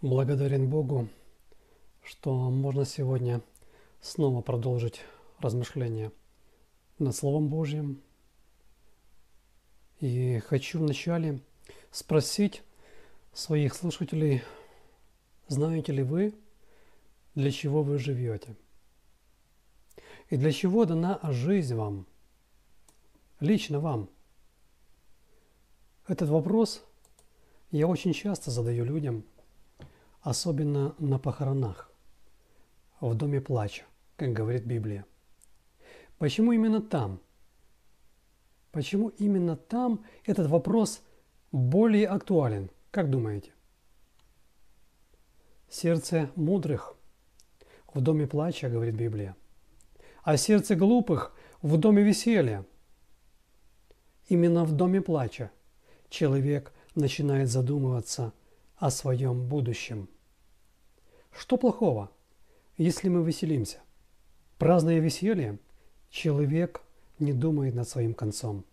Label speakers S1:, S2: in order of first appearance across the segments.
S1: Благодарен Богу, что можно сегодня снова продолжить размышления над Словом Божьим. И хочу вначале спросить своих слушателей, знаете ли вы, для чего вы живете? И для чего дана жизнь вам, лично вам? Этот вопрос я очень часто задаю людям – особенно на похоронах, в доме плача, как говорит Библия. Почему именно там? Почему именно там этот вопрос более актуален, как думаете? Сердце мудрых в доме плача, говорит Библия, а сердце глупых в доме веселья. Именно в доме плача человек начинает задумываться о своем будущем. Что плохого, если мы веселимся? Праздное веселье, человек не думает над своим концом.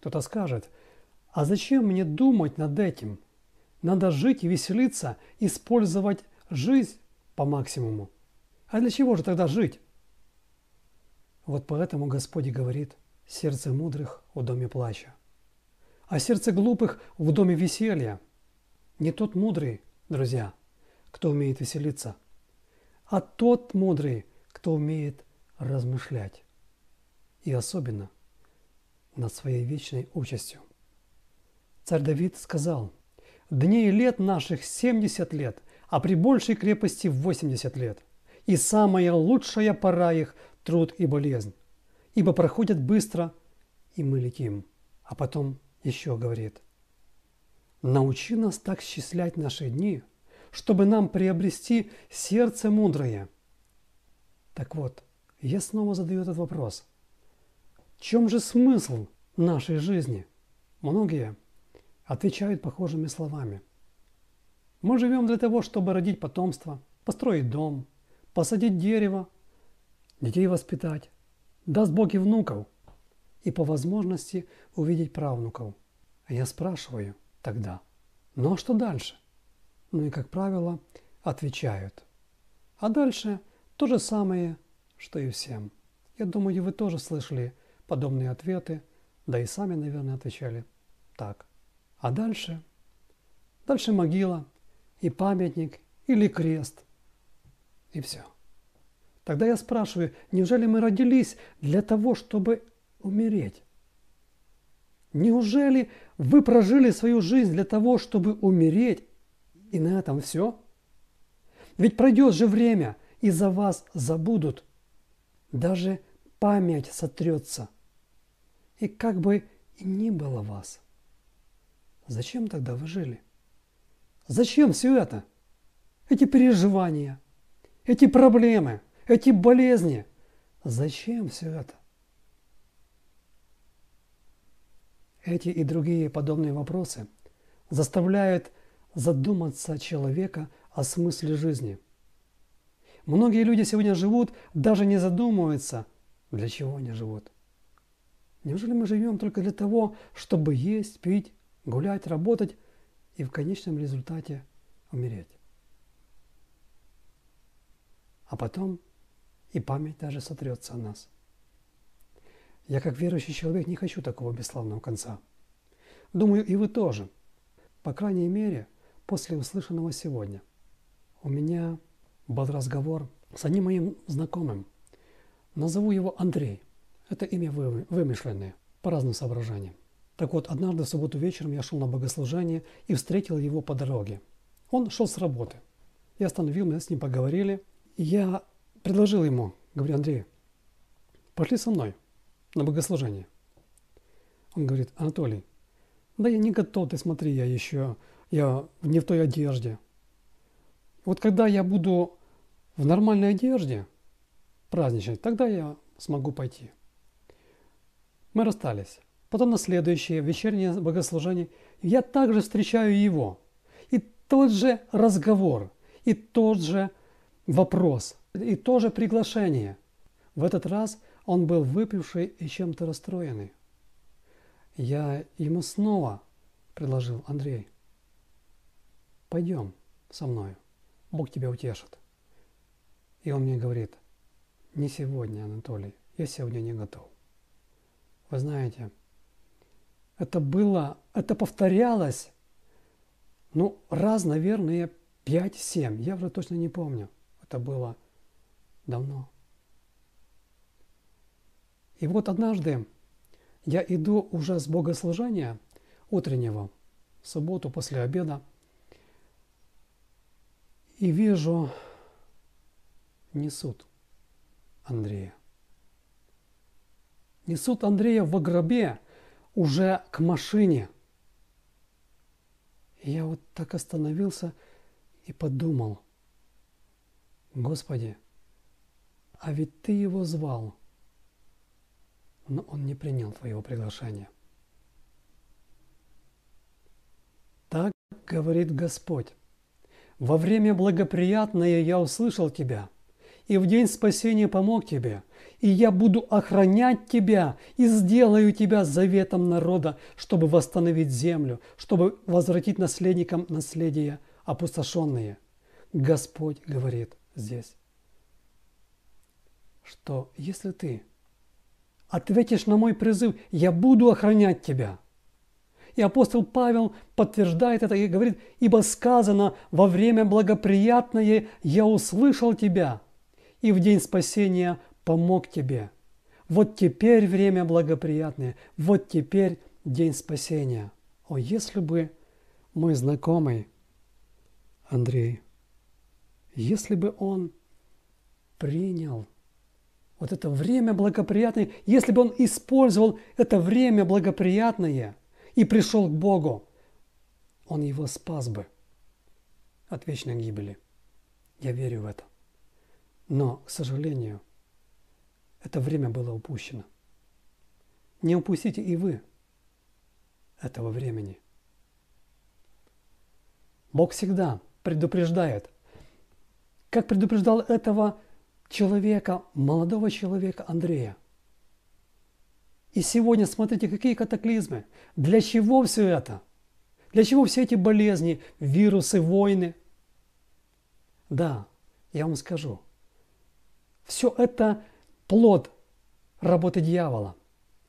S1: Кто-то скажет, а зачем мне думать над этим? Надо жить и веселиться, использовать жизнь по максимуму. А для чего же тогда жить? Вот поэтому Господь говорит, сердце мудрых в доме плача, а сердце глупых в доме веселья. Не тот мудрый, друзья – кто умеет веселиться, а тот мудрый, кто умеет размышлять. И особенно над своей вечной участью. Царь Давид сказал, «Дней лет наших 70 лет, а при большей крепости 80 лет, и самая лучшая пора их – труд и болезнь, ибо проходят быстро, и мы летим». А потом еще говорит, «Научи нас так счислять наши дни – чтобы нам приобрести сердце мудрое. Так вот, я снова задаю этот вопрос. В чем же смысл нашей жизни? Многие отвечают похожими словами. Мы живем для того, чтобы родить потомство, построить дом, посадить дерево, детей воспитать, даст Бог и внуков, и по возможности увидеть правнуков. А я спрашиваю тогда, ну а что дальше? ну и, как правило, отвечают. А дальше то же самое, что и всем. Я думаю, вы тоже слышали подобные ответы, да и сами, наверное, отвечали так. А дальше? Дальше могила и памятник или крест. И все. Тогда я спрашиваю, неужели мы родились для того, чтобы умереть? Неужели вы прожили свою жизнь для того, чтобы умереть и на этом все. Ведь пройдет же время, и за вас забудут. Даже память сотрется. И как бы и ни было вас. Зачем тогда вы жили? Зачем все это? Эти переживания, эти проблемы, эти болезни. Зачем все это? Эти и другие подобные вопросы заставляют задуматься человека о смысле жизни. Многие люди сегодня живут, даже не задумываются, для чего они живут. Неужели мы живем только для того, чтобы есть, пить, гулять, работать и в конечном результате умереть? А потом и память даже сотрется о нас. Я как верующий человек не хочу такого бесславного конца. Думаю, и вы тоже. По крайней мере – после услышанного сегодня. У меня был разговор с одним моим знакомым. Назову его Андрей. Это имя вымышленное, по разным соображениям. Так вот, однажды в субботу вечером я шел на богослужение и встретил его по дороге. Он шел с работы. Я остановил, мы с ним поговорили. И я предложил ему, говорю, Андрей, пошли со мной на богослужение. Он говорит, Анатолий, да я не готов, ты смотри, я еще, я не в той одежде. Вот когда я буду в нормальной одежде праздничать, тогда я смогу пойти. Мы расстались. Потом на следующее вечернее богослужение я также встречаю его. И тот же разговор, и тот же вопрос, и то же приглашение. В этот раз он был выпивший и чем-то расстроенный. Я ему снова, предложил Андрей. Пойдем со мною, Бог тебя утешит. И он мне говорит, не сегодня, Анатолий, я сегодня не готов. Вы знаете, это было, это повторялось, ну, раз, наверное, 5-7, я уже точно не помню. Это было давно. И вот однажды я иду уже с богослужения утреннего, в субботу после обеда, и вижу, несут Андрея. Несут Андрея в гробе уже к машине. И я вот так остановился и подумал, Господи, а ведь Ты его звал – но он не принял твоего приглашения. Так говорит Господь. Во время благоприятное я услышал тебя, и в день спасения помог тебе, и я буду охранять тебя, и сделаю тебя заветом народа, чтобы восстановить землю, чтобы возвратить наследникам наследие опустошенные. Господь говорит здесь, что если ты ответишь на мой призыв, я буду охранять тебя. И апостол Павел подтверждает это и говорит, ибо сказано, во время благоприятное я услышал тебя, и в день спасения помог тебе. Вот теперь время благоприятное, вот теперь день спасения. О, если бы мой знакомый Андрей, если бы он принял вот это время благоприятное, если бы он использовал это время благоприятное и пришел к Богу, он его спас бы от вечной гибели. Я верю в это. Но, к сожалению, это время было упущено. Не упустите и вы этого времени. Бог всегда предупреждает, как предупреждал этого человека, молодого человека Андрея. И сегодня смотрите, какие катаклизмы. Для чего все это? Для чего все эти болезни, вирусы, войны? Да, я вам скажу. Все это плод работы дьявола.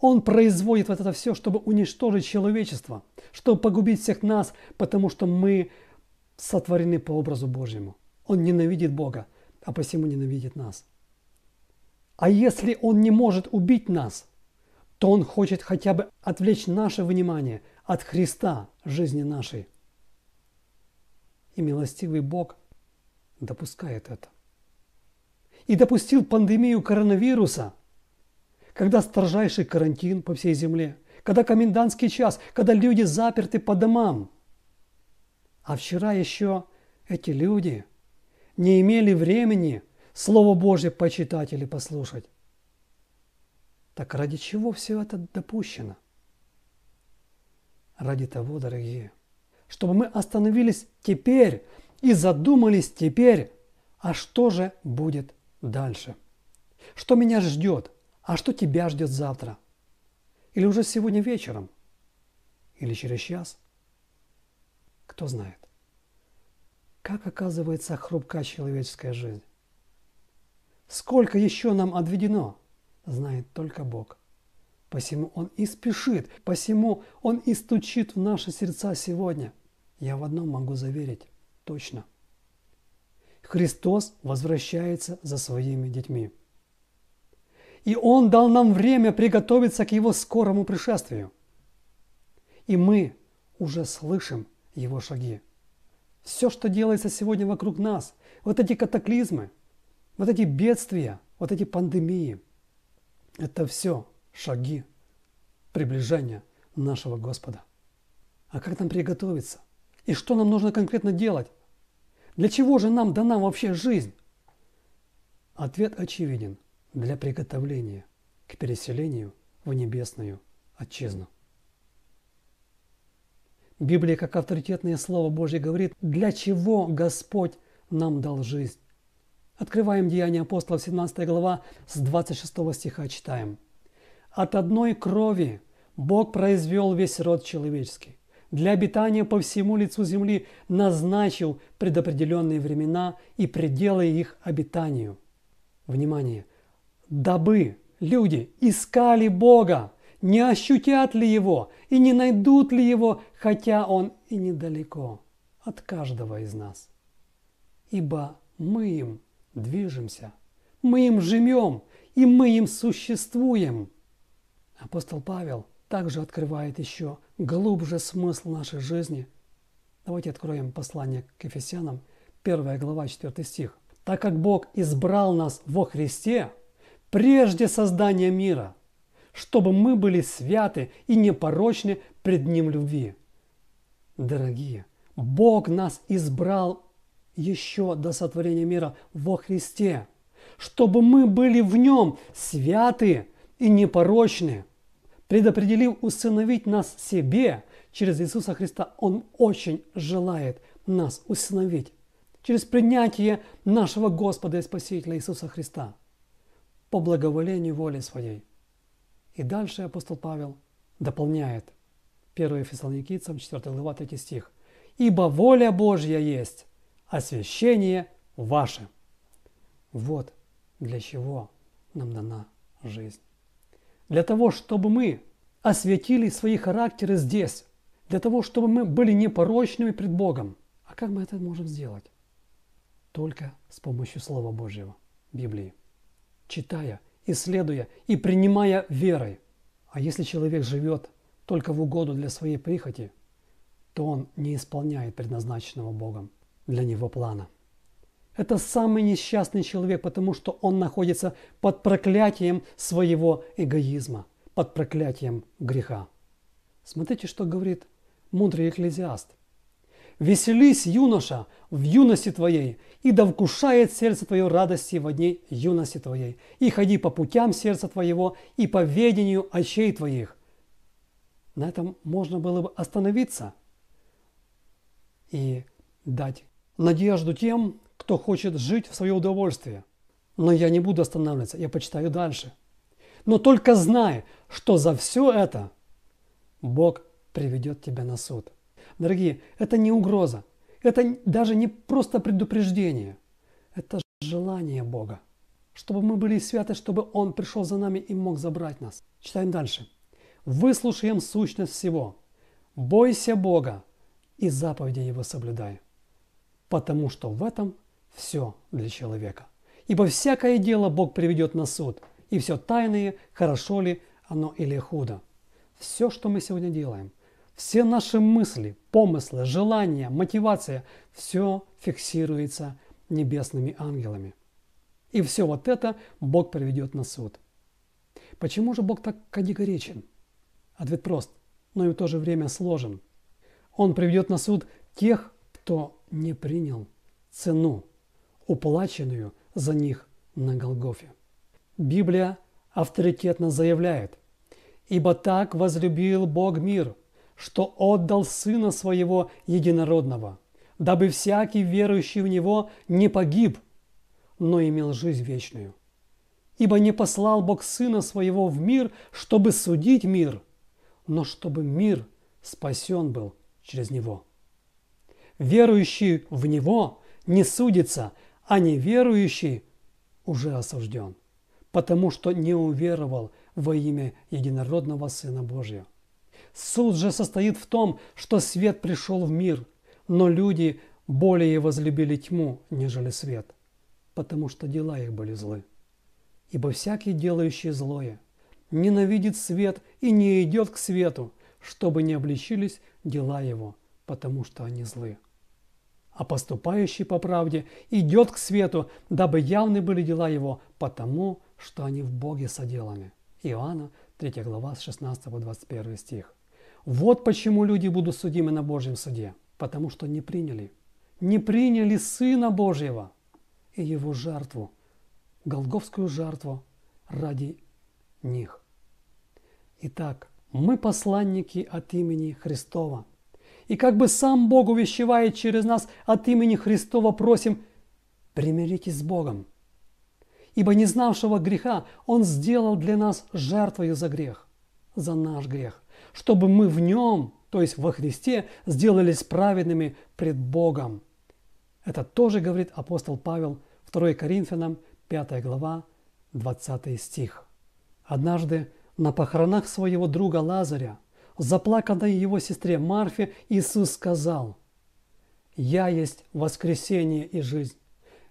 S1: Он производит вот это все, чтобы уничтожить человечество, чтобы погубить всех нас, потому что мы сотворены по образу Божьему. Он ненавидит Бога а посему ненавидит нас. А если Он не может убить нас, то Он хочет хотя бы отвлечь наше внимание от Христа, жизни нашей. И милостивый Бог допускает это. И допустил пандемию коронавируса, когда строжайший карантин по всей земле, когда комендантский час, когда люди заперты по домам. А вчера еще эти люди – не имели времени Слово Божье почитать или послушать. Так ради чего все это допущено? Ради того, дорогие, чтобы мы остановились теперь и задумались теперь, а что же будет дальше? Что меня ждет? А что тебя ждет завтра? Или уже сегодня вечером? Или через час? Кто знает как оказывается хрупка человеческая жизнь. Сколько еще нам отведено, знает только Бог. Посему Он и спешит, посему Он и стучит в наши сердца сегодня. Я в одном могу заверить, точно. Христос возвращается за своими детьми. И Он дал нам время приготовиться к Его скорому пришествию. И мы уже слышим Его шаги все, что делается сегодня вокруг нас, вот эти катаклизмы, вот эти бедствия, вот эти пандемии, это все шаги приближения нашего Господа. А как нам приготовиться? И что нам нужно конкретно делать? Для чего же нам дана вообще жизнь? Ответ очевиден – для приготовления к переселению в небесную отчизну. Библия, как авторитетное Слово Божье, говорит, для чего Господь нам дал жизнь. Открываем Деяния апостолов, 17 глава, с 26 стиха читаем. «От одной крови Бог произвел весь род человеческий, для обитания по всему лицу земли назначил предопределенные времена и пределы их обитанию». Внимание! «Дабы люди искали Бога, не ощутят ли его и не найдут ли его, хотя он и недалеко от каждого из нас. Ибо мы им движемся, мы им живем и мы им существуем. Апостол Павел также открывает еще глубже смысл нашей жизни. Давайте откроем послание к Ефесянам, 1 глава, 4 стих. «Так как Бог избрал нас во Христе прежде создания мира – чтобы мы были святы и непорочны пред Ним любви. Дорогие, Бог нас избрал еще до сотворения мира во Христе, чтобы мы были в Нем святы и непорочны. Предопределив усыновить нас себе через Иисуса Христа, Он очень желает нас усыновить через принятие нашего Господа и Спасителя Иисуса Христа по благоволению воли своей. И дальше апостол Павел дополняет 1 Фессалоникийцам 4 глава 3 стих. «Ибо воля Божья есть, освящение ваше». Вот для чего нам дана жизнь. Для того, чтобы мы осветили свои характеры здесь, для того, чтобы мы были непорочными пред Богом. А как мы это можем сделать? Только с помощью Слова Божьего, Библии, читая исследуя и принимая верой. А если человек живет только в угоду для своей прихоти, то он не исполняет предназначенного Богом для него плана. Это самый несчастный человек, потому что он находится под проклятием своего эгоизма, под проклятием греха. Смотрите, что говорит мудрый экклезиаст. Веселись, юноша, в юности твоей, и да вкушает сердце твое радости в дни юности твоей. И ходи по путям сердца твоего и по ведению очей твоих. На этом можно было бы остановиться и дать надежду тем, кто хочет жить в свое удовольствие. Но я не буду останавливаться, я почитаю дальше. Но только знай, что за все это Бог приведет тебя на суд. Дорогие, это не угроза, это даже не просто предупреждение, это желание Бога, чтобы мы были святы, чтобы Он пришел за нами и мог забрать нас. Читаем дальше. «Выслушаем сущность всего. Бойся Бога и заповеди Его соблюдай, потому что в этом все для человека. Ибо всякое дело Бог приведет на суд, и все тайное, хорошо ли оно или худо». Все, что мы сегодня делаем – все наши мысли, помыслы, желания, мотивация – все фиксируется небесными ангелами. И все вот это Бог приведет на суд. Почему же Бог так категоричен? Ответ прост, но и в то же время сложен. Он приведет на суд тех, кто не принял цену, уплаченную за них на Голгофе. Библия авторитетно заявляет, «Ибо так возлюбил Бог мир, что отдал Сына Своего Единородного, дабы всякий верующий в Него не погиб, но имел жизнь вечную. Ибо не послал Бог Сына Своего в мир, чтобы судить мир, но чтобы мир спасен был через Него. Верующий в Него не судится, а неверующий уже осужден, потому что не уверовал во имя Единородного Сына Божьего. Суд же состоит в том, что свет пришел в мир, но люди более возлюбили тьму, нежели свет, потому что дела их были злы. Ибо всякий, делающий злое, ненавидит свет и не идет к свету, чтобы не обличились дела его, потому что они злы. А поступающий по правде идет к свету, дабы явны были дела его, потому что они в Боге соделаны. Иоанна 3 глава с 16 по 21 стих. Вот почему люди будут судимы на Божьем суде, потому что не приняли. Не приняли Сына Божьего и Его жертву, Голговскую жертву ради них. Итак, мы посланники от имени Христова. И как бы сам Бог увещевает через нас от имени Христова, просим, примиритесь с Богом. Ибо не знавшего греха Он сделал для нас жертвою за грех, за наш грех чтобы мы в нем, то есть во Христе, сделались праведными пред Богом. Это тоже говорит апостол Павел 2 Коринфянам 5 глава 20 стих. Однажды на похоронах своего друга Лазаря, заплаканной его сестре Марфе, Иисус сказал, «Я есть воскресение и жизнь.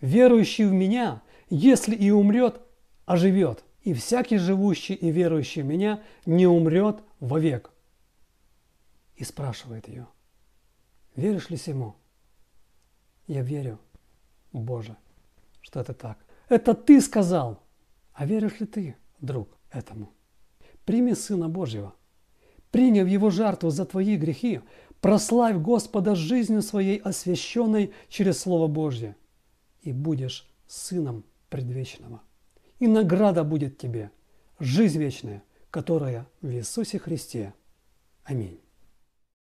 S1: Верующий в Меня, если и умрет, оживет» и всякий живущий и верующий в меня не умрет вовек. И спрашивает ее, веришь ли сему? Я верю, Боже, что это так. Это ты сказал, а веришь ли ты, друг, этому? Прими Сына Божьего, приняв Его жертву за твои грехи, прославь Господа жизнью своей, освященной через Слово Божье, и будешь Сыном предвечного и награда будет тебе, жизнь вечная, которая в Иисусе Христе. Аминь.